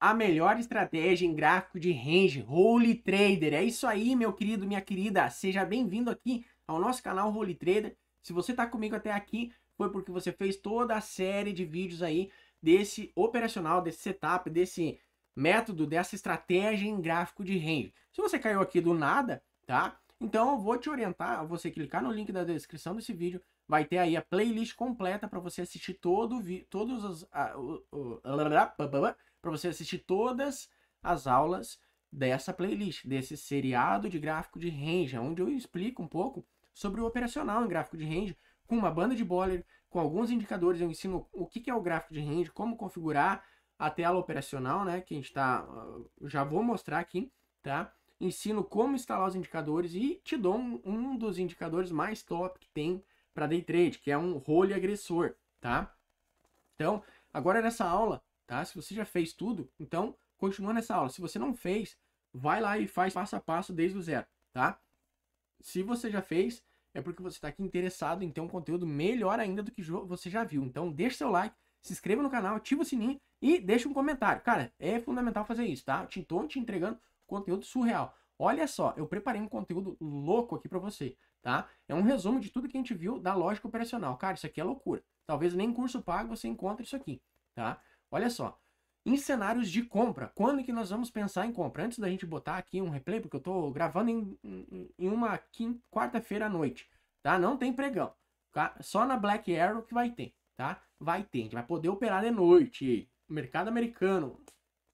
a melhor estratégia em gráfico de range, Holy Trader. É isso aí, meu querido, minha querida. Seja bem-vindo aqui ao nosso canal Holy Trader. Se você está comigo até aqui, foi porque você fez toda a série de vídeos aí desse operacional, desse setup, desse método, dessa estratégia em gráfico de range. Se você caiu aqui do nada, tá? Então eu vou te orientar a você clicar no link da descrição desse vídeo, vai ter aí a playlist completa para você assistir todo o vídeo, todos os... Uh, para você assistir todas as aulas dessa playlist, desse seriado de gráfico de range, onde eu explico um pouco sobre o operacional em gráfico de range, com uma banda de boiler, com alguns indicadores, eu ensino o que é o gráfico de range, como configurar a tela operacional, né, que a gente está, ah, já vou mostrar aqui, tá? Ensino como instalar os indicadores e te dou um, um dos indicadores mais top que tem para day trade, que é um role agressor, tá? Então, agora nessa aula tá? Se você já fez tudo, então continua nessa aula. Se você não fez, vai lá e faz passo a passo desde o zero, tá? Se você já fez, é porque você está aqui interessado em ter um conteúdo melhor ainda do que você já viu. Então deixa seu like, se inscreva no canal, ativa o sininho e deixa um comentário. Cara, é fundamental fazer isso, tá? Estou te entregando conteúdo surreal. Olha só, eu preparei um conteúdo louco aqui para você, tá? É um resumo de tudo que a gente viu da lógica operacional. Cara, isso aqui é loucura. Talvez nem curso pago você encontre isso aqui, tá? Olha só, em cenários de compra, quando que nós vamos pensar em compra? Antes da gente botar aqui um replay, porque eu estou gravando em, em, em uma quarta-feira à noite, tá? Não tem pregão, tá? só na Black Arrow que vai ter, tá? Vai ter, a gente vai poder operar de noite, mercado americano,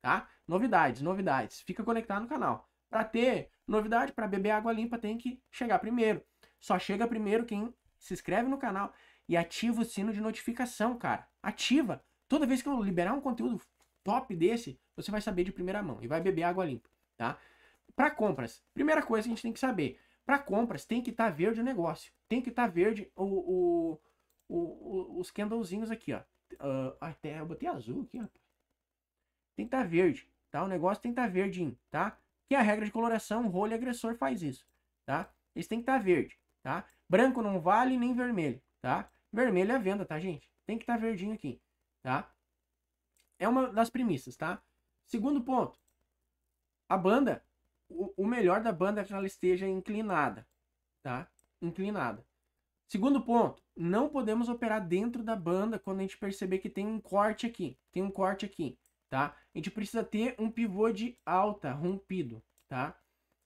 tá? Novidades, novidades, fica conectado no canal. Para ter novidade, para beber água limpa, tem que chegar primeiro. Só chega primeiro quem se inscreve no canal e ativa o sino de notificação, cara. Ativa! Toda vez que eu liberar um conteúdo top desse, você vai saber de primeira mão e vai beber água limpa, tá? Para compras, primeira coisa que a gente tem que saber, para compras tem que estar tá verde o negócio, tem que estar tá verde o, o, o, os candlezinhos aqui, ó. Uh, ah, até eu botei azul aqui, ó. Tem que estar tá verde, tá? O negócio tem que estar tá verdinho, tá? Que é a regra de coloração, rolo e agressor faz isso, tá? Eles tem que estar tá verde, tá? Branco não vale nem vermelho, tá? Vermelho é venda, tá, gente? Tem que estar tá verdinho aqui tá? É uma das premissas, tá? Segundo ponto, a banda, o, o melhor da banda é que ela esteja inclinada, tá? Inclinada. Segundo ponto, não podemos operar dentro da banda quando a gente perceber que tem um corte aqui, tem um corte aqui, tá? A gente precisa ter um pivô de alta rompido, tá?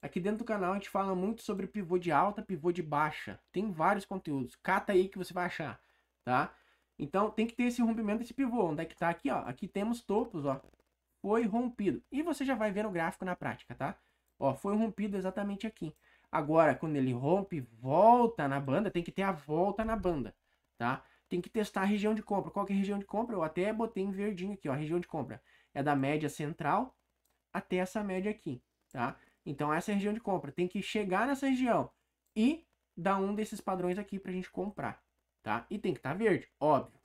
Aqui dentro do canal a gente fala muito sobre pivô de alta, pivô de baixa. Tem vários conteúdos. Cata aí que você vai achar, tá? Então tem que ter esse rompimento desse pivô. Onde é que tá aqui, ó? Aqui temos topos, ó. Foi rompido. E você já vai ver no gráfico na prática, tá? Ó, foi rompido exatamente aqui. Agora, quando ele rompe, volta na banda, tem que ter a volta na banda, tá? Tem que testar a região de compra. Qual que é a região de compra? Eu até botei em verdinho aqui, ó. A região de compra é da média central até essa média aqui, tá? Então, essa é a região de compra. Tem que chegar nessa região e dar um desses padrões aqui pra gente comprar, tá? E tem que estar tá verde, óbvio.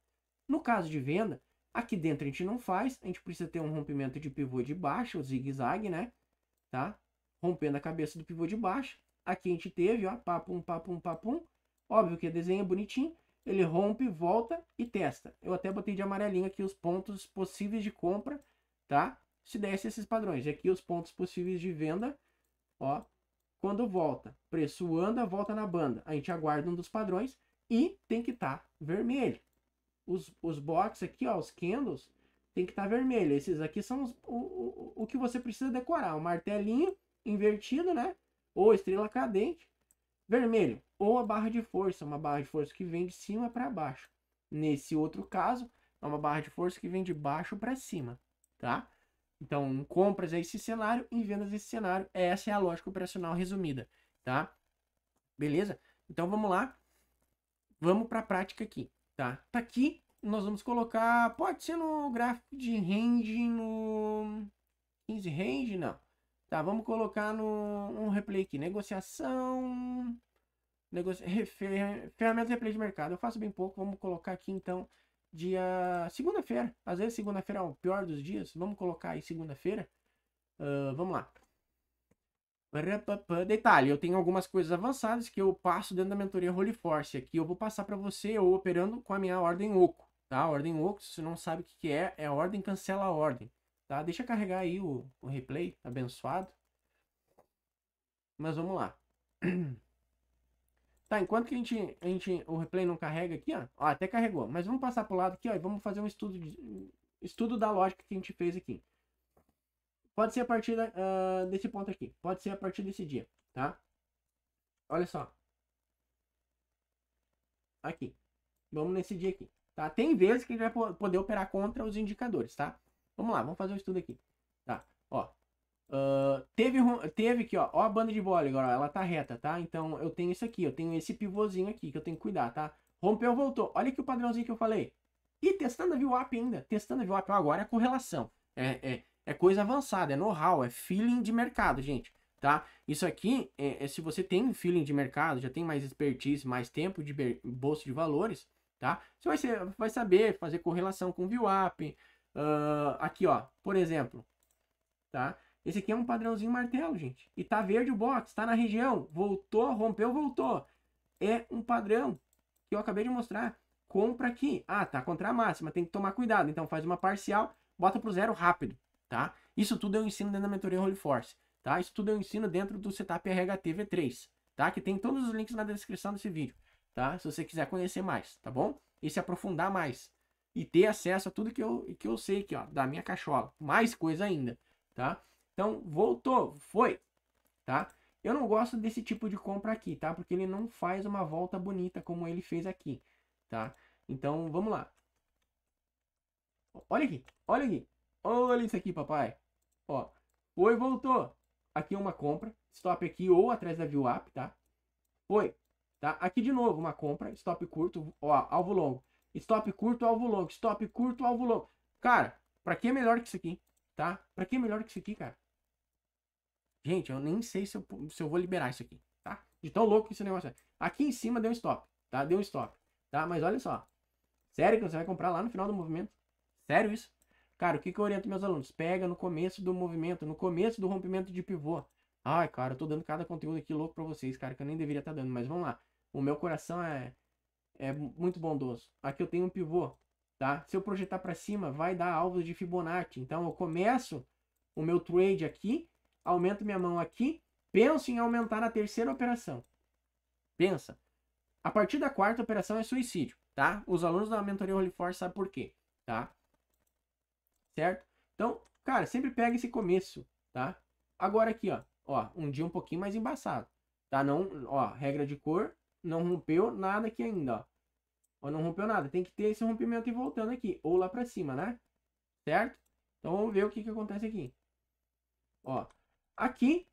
No caso de venda, aqui dentro a gente não faz, a gente precisa ter um rompimento de pivô de baixo, o zigue-zague, né? Tá? Rompendo a cabeça do pivô de baixo. Aqui a gente teve, ó, papum, papum, papum. Óbvio que o desenho é bonitinho, ele rompe, volta e testa. Eu até botei de amarelinho aqui os pontos possíveis de compra, tá? Se desse esses padrões. E aqui os pontos possíveis de venda, ó, quando volta. Preço anda, volta na banda. A gente aguarda um dos padrões e tem que estar tá vermelho. Os, os box aqui, ó, os candles, tem que estar tá vermelho. Esses aqui são os, o, o, o que você precisa decorar. O martelinho invertido, né? Ou estrela cadente, vermelho. Ou a barra de força, uma barra de força que vem de cima para baixo. Nesse outro caso, é uma barra de força que vem de baixo para cima, tá? Então, em compras é esse cenário, em vendas é esse cenário. Essa é a lógica operacional resumida, tá? Beleza? Então, vamos lá. Vamos para a prática aqui, tá? Tá aqui, nós vamos colocar, pode ser no gráfico de range, no 15 range, não. Tá, vamos colocar no um replay aqui, negociação, negocia, fer, ferramenta replay de mercado. Eu faço bem pouco, vamos colocar aqui então dia segunda-feira. Às vezes segunda-feira é o pior dos dias, vamos colocar aí segunda-feira. Uh, vamos lá. Detalhe, eu tenho algumas coisas avançadas que eu passo dentro da mentoria Holy Force. Aqui eu vou passar para você eu operando com a minha ordem Oco, tá? A ordem Oco, se você não sabe o que é, é a ordem cancela a ordem, tá? Deixa eu carregar aí o, o replay, tá abençoado. Mas vamos lá. Tá, enquanto que a gente, a gente, o replay não carrega aqui, ó, ó até carregou. Mas vamos passar pro lado aqui, ó, e vamos fazer um estudo, de, estudo da lógica que a gente fez aqui. Pode ser a partir uh, desse ponto aqui. Pode ser a partir desse dia, tá? Olha só. Aqui. Vamos nesse dia aqui, tá? Tem vezes que a gente vai poder operar contra os indicadores, tá? Vamos lá, vamos fazer um estudo aqui. Tá, ó. Uh, teve, teve aqui, ó, ó a banda de bola agora, ela tá reta, tá? Então eu tenho isso aqui, eu tenho esse pivôzinho aqui que eu tenho que cuidar, tá? Rompeu, voltou. Olha aqui o padrãozinho que eu falei. E testando a VWAP ainda, testando a VWAP agora é a correlação. É, é, é coisa avançada, é know-how, é feeling de mercado, gente, tá? Isso aqui, é, é, se você tem feeling de mercado, já tem mais expertise, mais tempo de bolsa de valores, tá? Você vai, ser, vai saber fazer correlação com o VWAP. Uh, ah, aqui, ó, por exemplo, tá? Esse aqui é um padrãozinho martelo, gente. E tá verde o box, tá na região. Voltou, rompeu, voltou. É um padrão que eu acabei de mostrar. Compra aqui. Ah, tá contra a máxima, tem que tomar cuidado. Então faz uma parcial, bota pro zero rápido tá? Isso tudo eu ensino dentro da mentoria Holy Force, tá? Isso tudo eu ensino dentro do Setup RHT V3, tá? Que tem todos os links na descrição desse vídeo, tá? Se você quiser conhecer mais, tá bom? E se aprofundar mais e ter acesso a tudo que eu, que eu sei aqui, ó, da minha cachola, mais coisa ainda, tá? Então, voltou, foi, tá? Eu não gosto desse tipo de compra aqui, tá? Porque ele não faz uma volta bonita como ele fez aqui, tá? Então, vamos lá. Olha aqui, olha aqui. Olha isso aqui, papai. Ó, foi, voltou. Aqui é uma compra, stop aqui ou atrás da view up, tá? Foi, tá? Aqui de novo uma compra, stop curto, ó, alvo longo. Stop curto, alvo longo, stop curto, alvo longo. Cara, pra que é melhor que isso aqui, tá? Pra que é melhor que isso aqui, cara? Gente, eu nem sei se eu, se eu vou liberar isso aqui, tá? De tão louco que esse negócio é. Aqui em cima deu um stop, tá? Deu um stop, tá? Mas olha só. Sério que você vai comprar lá no final do movimento? Sério isso? Cara, o que, que eu oriento meus alunos? Pega no começo do movimento, no começo do rompimento de pivô. Ai, cara, eu tô dando cada conteúdo aqui louco pra vocês, cara, que eu nem deveria estar tá dando, mas vamos lá. O meu coração é, é muito bondoso. Aqui eu tenho um pivô, tá? Se eu projetar para cima, vai dar alvos de Fibonacci. Então eu começo o meu trade aqui, aumento minha mão aqui, penso em aumentar na terceira operação. Pensa. A partir da quarta operação é suicídio, tá? Os alunos da mentoria Holy Force sabem por quê, tá? certo? Então, cara, sempre pega esse começo, tá? Agora aqui, ó, ó, um dia um pouquinho mais embaçado, tá? Não, ó, regra de cor, não rompeu nada aqui ainda, ó. Ó, não rompeu nada, tem que ter esse rompimento e voltando aqui, ou lá pra cima, né? Certo? Então, vamos ver o que que acontece aqui. Ó, aqui,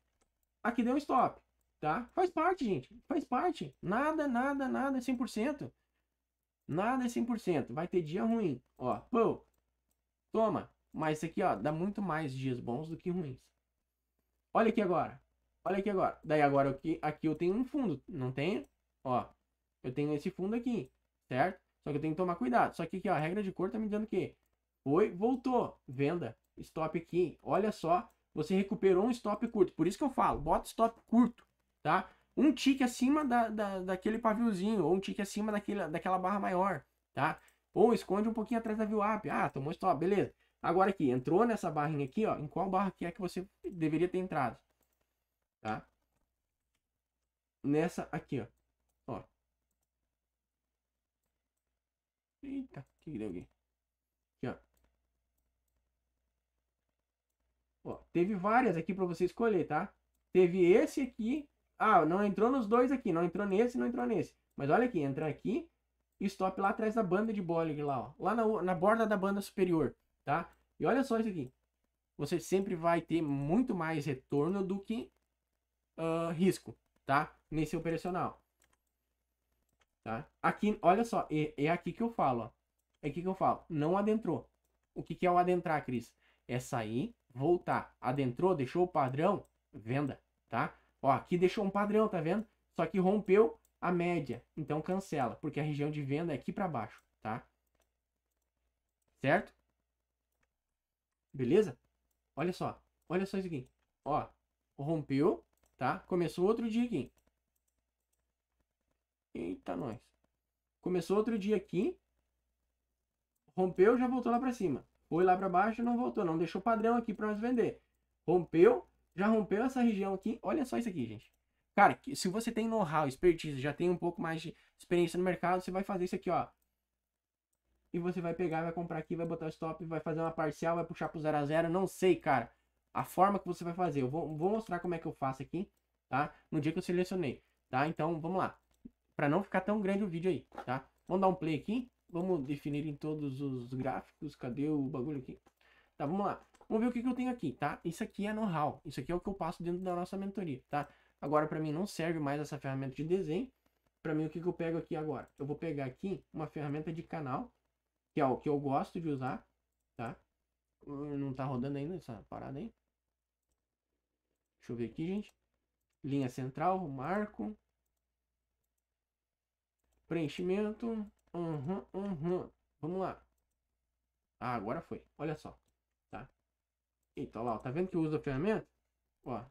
aqui deu um stop, tá? Faz parte, gente, faz parte. Nada, nada, nada, 100%. É nada é 100%. Vai ter dia ruim. Ó, pô, toma. Mas isso aqui, ó, dá muito mais dias bons do que ruins. Olha aqui agora. Olha aqui agora. Daí agora aqui, aqui eu tenho um fundo, não tenho? Ó, eu tenho esse fundo aqui, certo? Só que eu tenho que tomar cuidado. Só que aqui, ó, a regra de cor tá me dando o quê? Foi, voltou, venda, stop aqui. Olha só, você recuperou um stop curto. Por isso que eu falo, bota stop curto, tá? Um tique acima da, da, daquele paviozinho, ou um tique acima daquele, daquela barra maior, tá? Ou esconde um pouquinho atrás da view up. Ah, tomou stop, beleza. Agora aqui, entrou nessa barrinha aqui, ó, em qual barra que é que você deveria ter entrado? Tá? Nessa aqui, ó. Ó. Eita, o que, que deu aqui? Aqui, ó. Ó, teve várias aqui para você escolher, tá? Teve esse aqui. Ah, não entrou nos dois aqui, não entrou nesse, não entrou nesse. Mas olha aqui, entra aqui, stop lá atrás da banda de Bollinger lá, ó. Lá na, na borda da banda superior tá? E olha só isso aqui. Você sempre vai ter muito mais retorno do que uh, risco, tá? Nesse operacional. Tá? Aqui, olha só, é, é aqui que eu falo, ó. É aqui que eu falo, não adentrou. O que, que é o adentrar, Cris? É sair, voltar. Adentrou, deixou o padrão, venda, tá? Ó, aqui deixou um padrão, tá vendo? Só que rompeu a média, então cancela, porque a região de venda é aqui para baixo, tá? Certo? Beleza? Olha só. Olha só isso aqui. Ó, rompeu, tá? Começou outro dia aqui. Eita, nós. Começou outro dia aqui. Rompeu, já voltou lá para cima. Foi lá para baixo, não voltou, não deixou padrão aqui para nós vender. Rompeu, já rompeu essa região aqui. Olha só isso aqui, gente. Cara, se você tem know-how, expertise, já tem um pouco mais de experiência no mercado, você vai fazer isso aqui, ó e você vai pegar, vai comprar aqui, vai botar stop, vai fazer uma parcial, vai puxar pro 0 a 0 não sei, cara. A forma que você vai fazer, eu vou, vou mostrar como é que eu faço aqui, tá? No dia que eu selecionei, tá? Então, vamos lá. Para não ficar tão grande o vídeo aí, tá? Vamos dar um play aqui, vamos definir em todos os gráficos, cadê o bagulho aqui? Tá, vamos lá. Vamos ver o que, que eu tenho aqui, tá? Isso aqui é know-how, isso aqui é o que eu passo dentro da nossa mentoria, tá? Agora, para mim, não serve mais essa ferramenta de desenho. Para mim, o que, que eu pego aqui agora? Eu vou pegar aqui uma ferramenta de canal, que é o que eu gosto de usar, tá? Hum, não tá rodando ainda essa parada aí. Deixa eu ver aqui, gente. Linha central, marco. Preenchimento. Uhum, uhum. Vamos lá. Ah, agora foi. Olha só. Tá? Eita, lá. Ó. Tá vendo que eu uso a ferramenta? Ó. O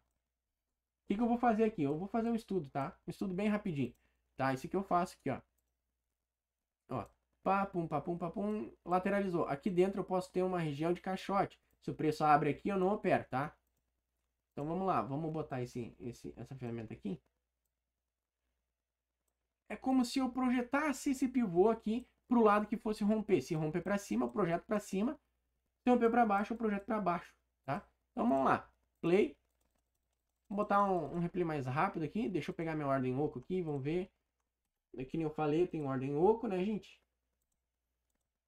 que, que eu vou fazer aqui? Eu vou fazer um estudo, tá? Um estudo bem rapidinho. Tá? Esse que eu faço aqui, ó. Ó. Papum, papum, papum, lateralizou. Aqui dentro eu posso ter uma região de caixote. Se o preço abre aqui, eu não opero, tá? Então vamos lá, vamos botar esse, esse, essa ferramenta aqui. É como se eu projetasse esse pivô aqui para o lado que fosse romper. Se romper para cima, eu projeto para cima. Se romper para baixo, eu projeto para baixo, tá? Então vamos lá, play. Vou botar um, um replay mais rápido aqui. Deixa eu pegar minha ordem oco aqui, vamos ver. Aqui é nem eu falei, tem ordem oco, né, gente?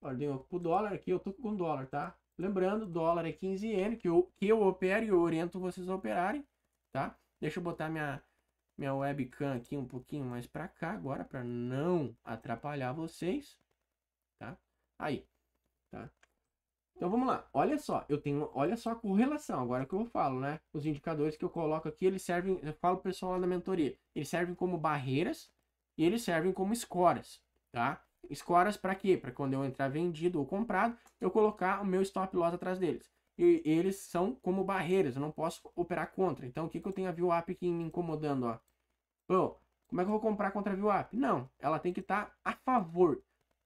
Ordem o dólar aqui, eu tô com dólar, tá? Lembrando, dólar é 15 iene, que eu, que eu opero e eu oriento vocês a operarem, tá? Deixa eu botar minha, minha webcam aqui um pouquinho mais para cá agora, para não atrapalhar vocês, tá? Aí, tá? Então vamos lá, olha só, eu tenho, olha só a correlação, agora que eu falo, né? Os indicadores que eu coloco aqui, eles servem, eu falo pro pessoal lá da mentoria, eles servem como barreiras e eles servem como escoras, tá? escoras para quê? Para quando eu entrar vendido ou comprado, eu colocar o meu stop loss atrás deles. E eles são como barreiras, eu não posso operar contra. Então, o que, que eu tenho a VWAP aqui me incomodando? Ó? Bom, como é que eu vou comprar contra a VWAP? Não, ela tem que estar tá a favor,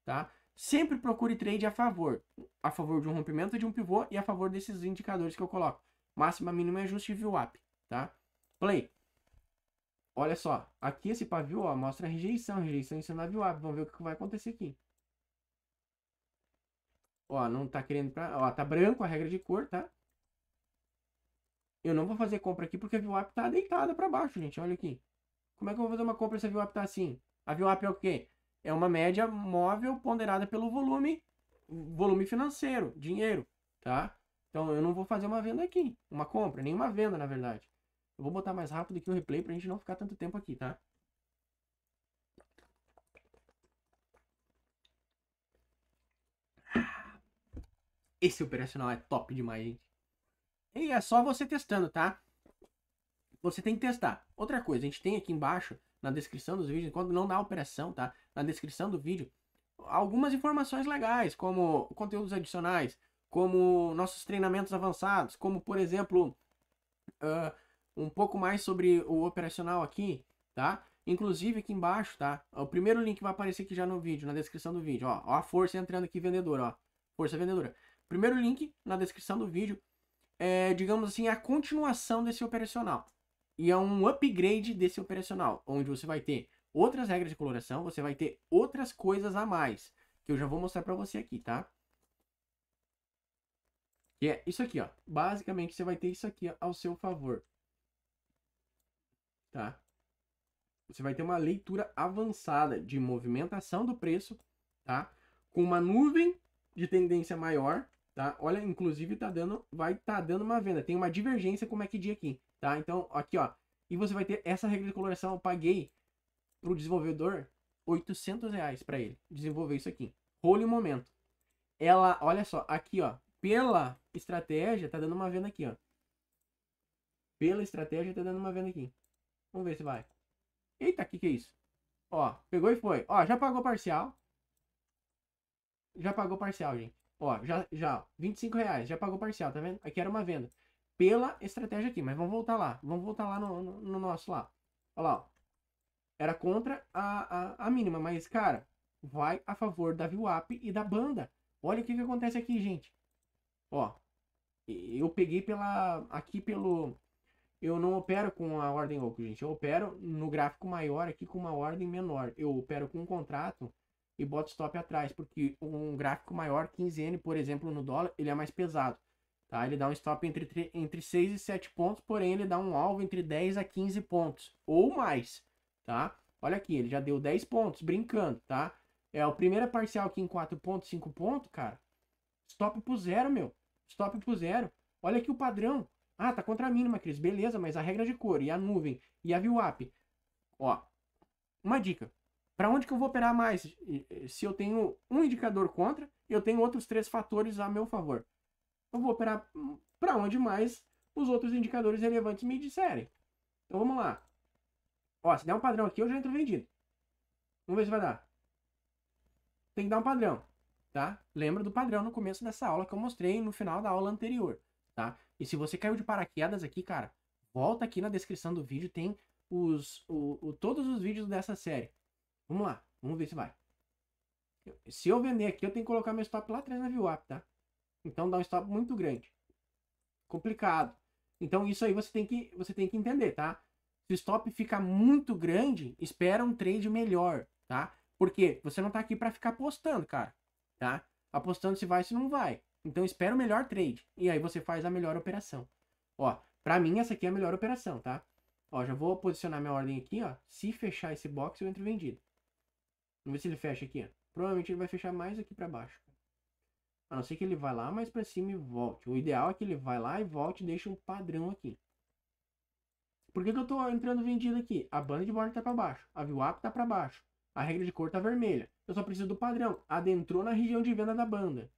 tá? Sempre procure trade a favor. A favor de um rompimento de um pivô e a favor desses indicadores que eu coloco. Máxima, mínima, ajuste e VWAP, tá? Play. Olha só, aqui esse pavio ó, mostra a rejeição, rejeição em seu navio AB. Vamos ver o que vai acontecer aqui. Ó, não tá querendo pra... Ó, tá branco a regra de cor, tá? Eu não vou fazer compra aqui porque a VWAP tá deitada para baixo, gente. Olha aqui. Como é que eu vou fazer uma compra se a VWAP tá assim? A VWAP é o quê? É uma média móvel ponderada pelo volume, volume financeiro, dinheiro, tá? Então eu não vou fazer uma venda aqui, uma compra, nenhuma venda, na verdade. Eu vou botar mais rápido aqui o replay pra gente não ficar tanto tempo aqui, tá? Esse operacional é top demais, gente. E é só você testando, tá? Você tem que testar. Outra coisa, a gente tem aqui embaixo, na descrição dos vídeos, quando não dá operação, tá? Na descrição do vídeo, algumas informações legais, como conteúdos adicionais, como nossos treinamentos avançados, como, por exemplo, uh, um pouco mais sobre o operacional aqui, tá? Inclusive aqui embaixo, tá? O primeiro link vai aparecer aqui já no vídeo, na descrição do vídeo, ó. ó a força entrando aqui, vendedora, ó. Força vendedora. Primeiro link na descrição do vídeo é, digamos assim, a continuação desse operacional. E é um upgrade desse operacional, onde você vai ter outras regras de coloração, você vai ter outras coisas a mais, que eu já vou mostrar para você aqui, tá? Que é isso aqui, ó. Basicamente, você vai ter isso aqui ao seu favor, tá? Você vai ter uma leitura avançada de movimentação do preço, tá? Com uma nuvem de tendência maior, tá? Olha, inclusive tá dando, vai tá dando uma venda. Tem uma divergência com o MACD aqui, tá? Então, aqui, ó. E você vai ter essa regra de coloração. Eu paguei pro desenvolvedor 800 reais para ele desenvolver isso aqui. Role momento. Ela, olha só, aqui, ó. Pela estratégia, tá dando uma venda aqui, ó. Pela estratégia, tá dando uma venda aqui. Vamos ver se vai. Eita, que que é isso? Ó, pegou e foi. Ó, já pagou parcial. Já pagou parcial, gente. Ó, já, já, 25 reais, já pagou parcial, tá vendo? Aqui era uma venda. Pela estratégia aqui, mas vamos voltar lá. Vamos voltar lá no, no, no nosso lá. Ó lá, ó. Era contra a, a, a mínima, mas, cara, vai a favor da VWAP e da banda. Olha o que que acontece aqui, gente. Ó, eu peguei pela aqui pelo eu não opero com a ordem ou gente. Eu opero no gráfico maior aqui com uma ordem menor. Eu opero com um contrato e boto stop atrás, porque um gráfico maior, 15N, por exemplo, no dólar, ele é mais pesado. Tá? Ele dá um stop entre, entre 6 e 7 pontos, porém ele dá um alvo entre 10 a 15 pontos, ou mais, tá? Olha aqui, ele já deu 10 pontos, brincando, tá? É o primeiro é parcial aqui em 4 pontos, 5 pontos, cara. Stop pro zero, meu. Stop pro zero. Olha aqui o padrão. Ah, tá contra a mínima, Cris. Beleza, mas a regra de cor e a nuvem e a VWAP. Ó, uma dica. Para onde que eu vou operar mais? Se eu tenho um indicador contra e eu tenho outros três fatores a meu favor. Eu vou operar hum, para onde mais os outros indicadores relevantes me disserem. Então vamos lá. Ó, se der um padrão aqui, eu já entro vendido. Vamos ver se vai dar. Tem que dar um padrão, tá? Lembra do padrão no começo dessa aula que eu mostrei no final da aula anterior tá? E se você caiu de paraquedas aqui, cara, volta aqui na descrição do vídeo, tem os, o, o, todos os vídeos dessa série. Vamos lá, vamos ver se vai. Se eu vender aqui, eu tenho que colocar meu stop lá atrás na VWAP, tá? Então dá um stop muito grande. Complicado. Então isso aí você tem que, você tem que entender, tá? Se o stop fica muito grande, espera um trade melhor, tá? Porque você não tá aqui para ficar apostando, cara, tá? Apostando se vai, se não vai. Então espera o melhor trade. E aí você faz a melhor operação. Ó, pra mim essa aqui é a melhor operação, tá? Ó, já vou posicionar minha ordem aqui, ó. Se fechar esse box, eu entro vendido. Vamos ver se ele fecha aqui, ó. Provavelmente ele vai fechar mais aqui pra baixo. A não ser que ele vá lá mais pra cima e volte. O ideal é que ele vai lá e volte e deixe um padrão aqui. Por que, que eu tô entrando vendido aqui? A banda de borda tá pra baixo. A VWAP tá pra baixo. A regra de cor tá vermelha. Eu só preciso do padrão. Adentrou na região de venda da banda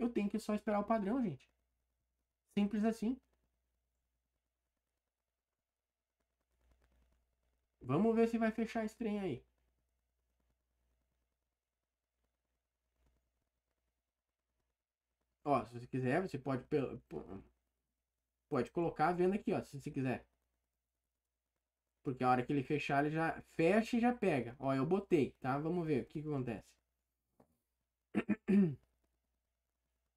eu tenho que só esperar o padrão, gente. Simples assim. Vamos ver se vai fechar esse trem aí. Ó, se você quiser, você pode pode colocar a venda aqui, ó, se você quiser. Porque a hora que ele fechar, ele já fecha e já pega. Ó, eu botei, tá? Vamos ver o que, que acontece.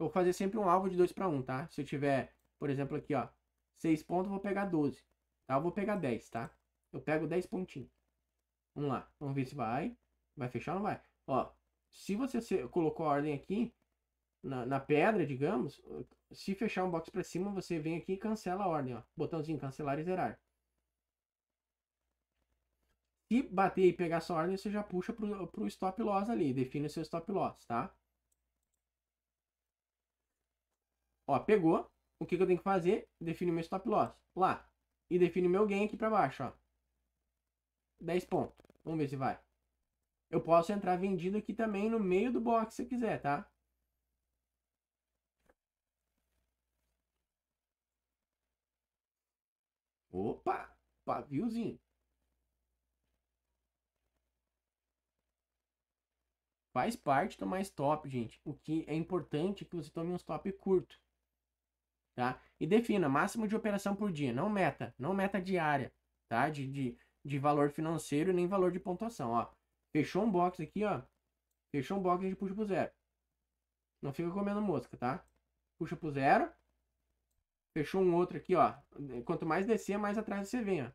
vou fazer sempre um alvo de 2 para 1, tá? Se eu tiver, por exemplo, aqui, ó, 6 pontos, eu vou pegar 12. Tá? Eu vou pegar 10, tá? Eu pego 10 pontinhos. Vamos lá. Vamos ver se vai. Vai fechar ou não vai? Ó, se você colocou a ordem aqui, na, na pedra, digamos, se fechar um box para cima, você vem aqui e cancela a ordem, ó. Botãozinho cancelar e zerar. Se bater e pegar sua ordem, você já puxa pro, pro stop loss ali. Define o seu stop loss, tá? Ó, pegou. O que, que eu tenho que fazer? Define meu stop loss lá. E define meu gain aqui para baixo, ó. 10 pontos. Vamos ver se vai. Eu posso entrar vendido aqui também no meio do box se eu quiser, tá? Opa! Paviozinho. Faz parte tomar stop, gente. O que é importante é que você tome um stop curto tá? E defina máximo de operação por dia, não meta, não meta diária, tá? De, de, de valor financeiro nem valor de pontuação, ó. Fechou um box aqui, ó. Fechou um box, a gente puxa pro zero. Não fica comendo mosca, tá? Puxa pro zero. Fechou um outro aqui, ó. Quanto mais descer, mais atrás você vem, ó.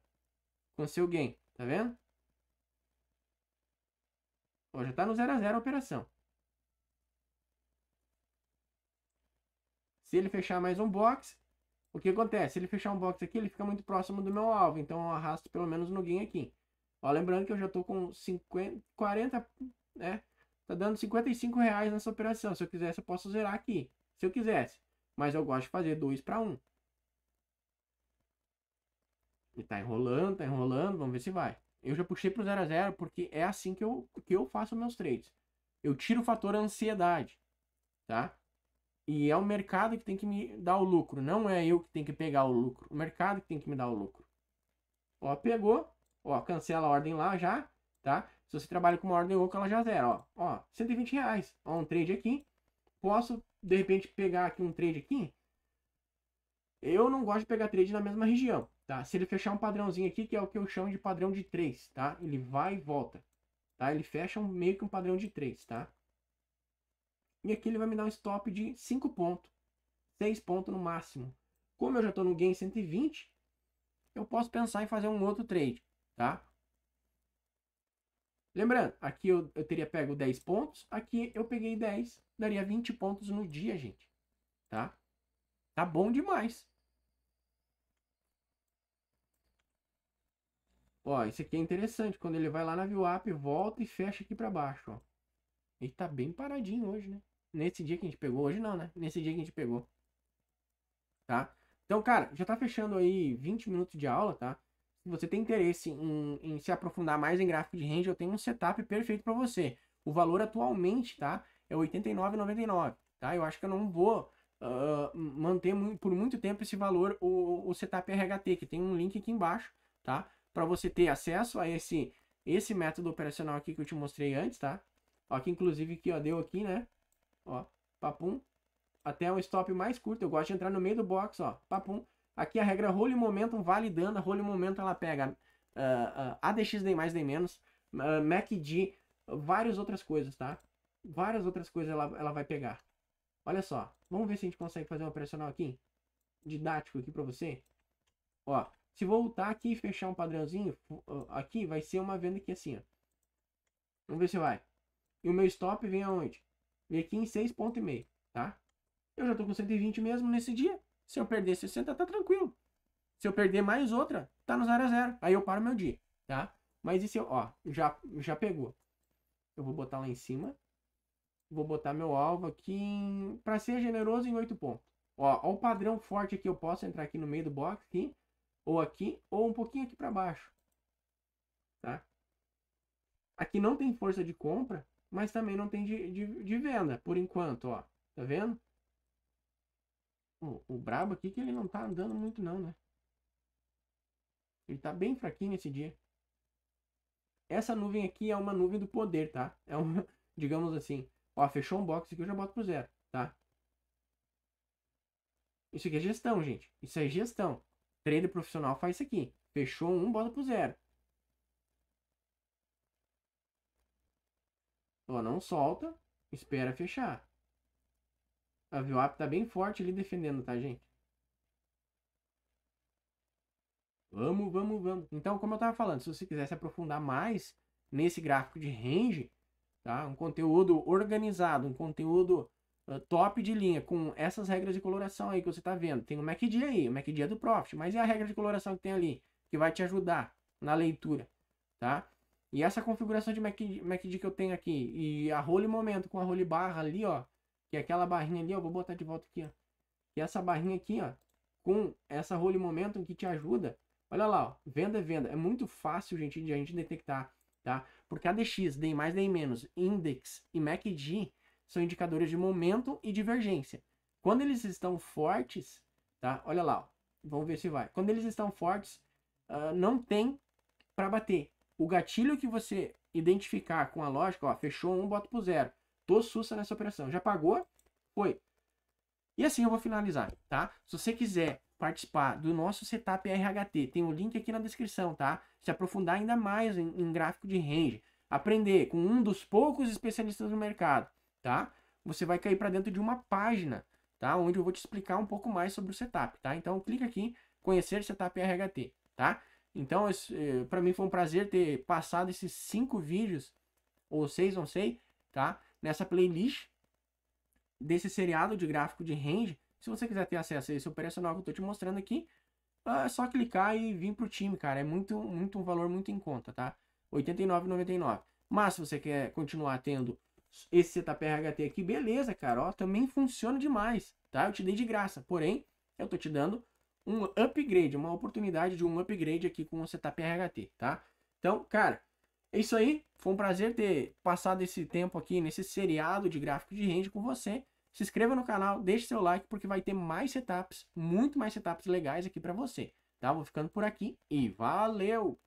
Com seu gain, tá vendo? Ó, já tá no zero a zero a operação. Se ele fechar mais um box, o que acontece? Se ele fechar um box aqui, ele fica muito próximo do meu alvo. Então eu arrasto pelo menos no guinho aqui. Ó, lembrando que eu já estou com 50, 40, né? Tá dando 55 reais nessa operação. Se eu quisesse, eu posso zerar aqui. Se eu quisesse. Mas eu gosto de fazer 2 para 1. Um. E tá enrolando, tá enrolando. Vamos ver se vai. Eu já puxei pro 0 a 0 porque é assim que eu, que eu faço meus trades. Eu tiro o fator ansiedade, tá? E é o mercado que tem que me dar o lucro, não é eu que tem que pegar o lucro. O mercado que tem que me dar o lucro. Ó, pegou, ó, cancela a ordem lá já, tá? Se você trabalha com uma ordem oca, ela já zera, ó. Ó, 120 reais, ó, um trade aqui. Posso, de repente, pegar aqui um trade aqui? Eu não gosto de pegar trade na mesma região, tá? Se ele fechar um padrãozinho aqui, que é o que eu chamo de padrão de 3, tá? Ele vai e volta, tá? Ele fecha um, meio que um padrão de 3, tá? E aqui ele vai me dar um stop de 5 pontos, 6 pontos no máximo. Como eu já estou no gain 120, eu posso pensar em fazer um outro trade, tá? Lembrando, aqui eu, eu teria pego 10 pontos, aqui eu peguei 10, daria 20 pontos no dia, gente, tá? Tá bom demais. Ó, isso aqui é interessante, quando ele vai lá na VWAP, volta e fecha aqui para baixo, ó. Ele tá bem paradinho hoje, né? Nesse dia que a gente pegou, hoje não, né? Nesse dia que a gente pegou. Tá? Então, cara, já tá fechando aí 20 minutos de aula, tá? Se você tem interesse em, em se aprofundar mais em gráfico de range, eu tenho um setup perfeito para você. O valor atualmente, tá? É R$ 89,99, tá? Eu acho que eu não vou uh, manter muito, por muito tempo esse valor, o, o setup RHT, que tem um link aqui embaixo, tá? Para você ter acesso a esse, esse método operacional aqui que eu te mostrei antes, tá? Ó, que inclusive que ó, deu aqui, né? Ó, papum. Até um stop mais curto. Eu gosto de entrar no meio do box, ó. Papum. Aqui a regra role momentum validando. A role momentum ela pega uh, uh, ah, ADX ah, nem mais nem menos, uh, ah, MACD, várias outras coisas, tá? Várias outras coisas ela, ela vai pegar. Olha só. Vamos ver se a gente consegue fazer um operacional aqui. Didático aqui pra você. Ó. Se voltar aqui e fechar um padrãozinho, aqui vai ser uma venda aqui assim, ó. Vamos ver se vai. E o meu stop vem aonde? E aqui em 6,5, tá? Eu já tô com 120 mesmo nesse dia. Se eu perder 60, tá tranquilo. Se eu perder mais outra, tá no 0 a 0. Aí eu paro meu dia, tá? Mas e se eu, ó, já, já pegou. Eu vou botar lá em cima. Vou botar meu alvo aqui em... para ser generoso em 8 pontos. Ó, ó, o padrão forte aqui. Eu posso entrar aqui no meio do box aqui. Ou aqui, ou um pouquinho aqui para baixo. Tá? Aqui não tem força de compra mas também não tem de, de, de venda por enquanto, ó. Tá vendo? O, o, brabo aqui que ele não tá andando muito não, né? Ele tá bem fraquinho esse dia. Essa nuvem aqui é uma nuvem do poder, tá? É um digamos assim, ó, fechou um box que eu já boto pro zero, tá? Isso aqui é gestão, gente. Isso é gestão. Trader profissional faz isso aqui. Fechou um, bota pro zero. Ó, não solta. Espera fechar. A Viop tá bem forte ali defendendo, tá, gente? Vamos, vamos, vamos. Então, como eu tava falando, se você quiser se aprofundar mais nesse gráfico de range, tá? Um conteúdo organizado, um conteúdo uh, top de linha, com essas regras de coloração aí que você tá vendo. Tem o MACD aí, o MACD é do Profit, mas é a regra de coloração que tem ali, que vai te ajudar na leitura, tá? E essa configuração de MacD, que eu tenho aqui, e a role momento com a role barra ali, ó, que é aquela barrinha ali, ó, vou botar de volta aqui, ó. e é essa barrinha aqui, ó, com essa role momento que te ajuda. Olha lá, ó, venda, venda. É muito fácil, gente, de a gente detectar, tá? Porque ADX, DEM mais, DEM menos, Index e MACD são indicadores de momento e divergência. Quando eles estão fortes, tá? Olha lá, ó, vamos ver se vai. Quando eles estão fortes, uh, não tem para bater. O gatilho que você identificar com a lógica, ó, fechou um, bota pro zero. Tô sussa nessa operação. Já pagou? Foi. E assim eu vou finalizar, tá? Se você quiser participar do nosso setup RHT, tem o um link aqui na descrição, tá? Se aprofundar ainda mais em, em gráfico de range, aprender com um dos poucos especialistas do mercado, tá? Você vai cair para dentro de uma página, tá? Onde eu vou te explicar um pouco mais sobre o setup, tá? Então clica aqui, conhecer setup RHT, tá? Então, é, para mim foi um prazer ter passado esses cinco vídeos, ou seis, não sei, tá? Nessa playlist desse seriado de gráfico de range. Se você quiser ter acesso a esse operacional que eu tô te mostrando aqui, ah, é só clicar e vir pro time, cara. É muito, muito um valor muito em conta, tá? R$ 89,99. Mas se você quer continuar tendo esse setup RHT aqui, beleza, cara. Ó, também funciona demais, tá? Eu te dei de graça. Porém, eu tô te dando um upgrade, uma oportunidade de um upgrade aqui com o setup RHT, tá? Então, cara, é isso aí. Foi um prazer ter passado esse tempo aqui nesse seriado de gráfico de range com você. Se inscreva no canal, deixe seu like porque vai ter mais setups, muito mais setups legais aqui para você. Tá? Vou ficando por aqui e valeu!